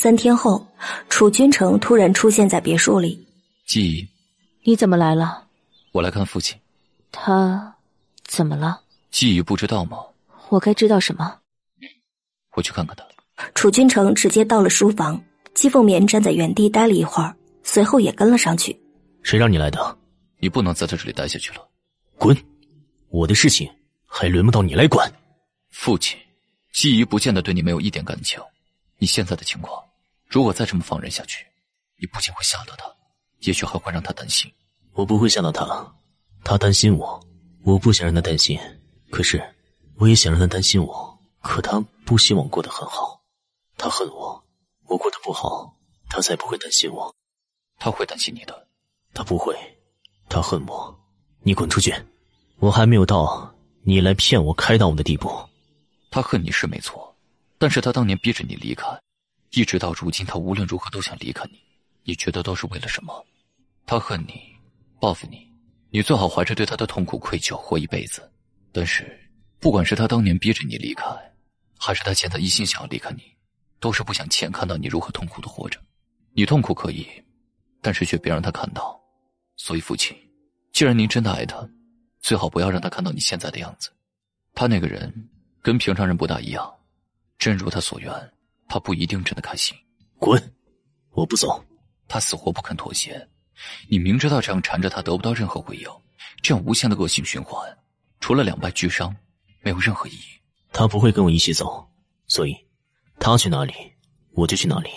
三天后，楚君城突然出现在别墅里。季姨，你怎么来了？我来看父亲。他，怎么了？季姨不知道吗？我该知道什么？我去看看他。楚君城直接到了书房。姬凤眠站在原地待了一会儿，随后也跟了上去。谁让你来的？你不能在他这里待下去了，滚！我的事情还轮不到你来管。父亲，季姨不见得对你没有一点感情。你现在的情况。如果再这么放任下去，你不仅会吓到他，也许还会让他担心。我不会吓到他，他担心我，我不想让他担心。可是，我也想让他担心我。可他不希望过得很好，他恨我，我过得不好，他才不会担心我。他会担心你的，他不会，他恨我。你滚出去！我还没有到你来骗我、开导我的地步。他恨你是没错，但是他当年逼着你离开。一直到如今，他无论如何都想离开你，你觉得都是为了什么？他恨你，报复你，你最好怀着对他的痛苦愧疚活一辈子。但是，不管是他当年逼着你离开，还是他现在一心想要离开你，都是不想亲眼看到你如何痛苦的活着。你痛苦可以，但是却别让他看到。所以，父亲，既然您真的爱他，最好不要让他看到你现在的样子。他那个人跟平常人不大一样，真如他所愿。他不一定真的开心。滚！我不走。他死活不肯妥协。你明知道这样缠着他得不到任何回应，这样无限的恶性循环，除了两败俱伤，没有任何意义。他不会跟我一起走，所以，他去哪里，我就去哪里。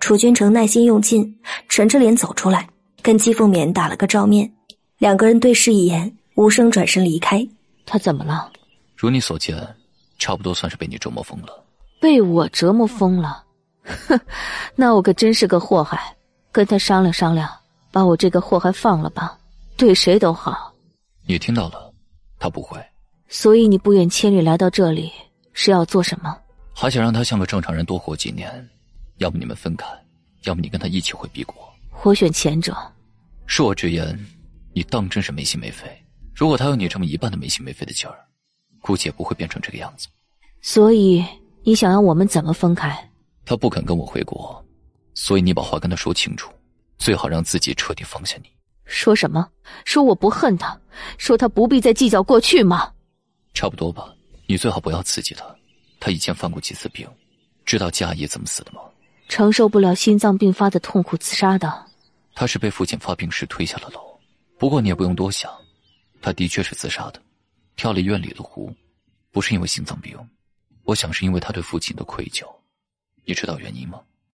楚君城耐心用尽，沉着脸走出来，跟姬凤眠打了个照面，两个人对视一眼，无声转身离开。他怎么了？如你所见，差不多算是被你折磨疯了。被我折磨疯了，哼，那我可真是个祸害。跟他商量商量，把我这个祸害放了吧，对谁都好。你听到了，他不会。所以你不远千里来到这里是要做什么？还想让他像个正常人多活几年？要么你们分开，要么你跟他一起回 B 国。我选前者。恕我直言，你当真是没心没肺。如果他有你这么一半的没心没肺的劲儿，估计也不会变成这个样子。所以。你想要我们怎么分开？他不肯跟我回国，所以你把话跟他说清楚，最好让自己彻底放下。你说什么？说我不恨他，说他不必再计较过去吗？差不多吧。你最好不要刺激他，他以前犯过几次病。知道佳怡怎么死的吗？承受不了心脏病发的痛苦自杀的。他是被父亲发病时推下了楼。不过你也不用多想，他的确是自杀的，跳了医院里的湖，不是因为心脏病。我想是因为他对父亲的愧疚，你知道原因吗？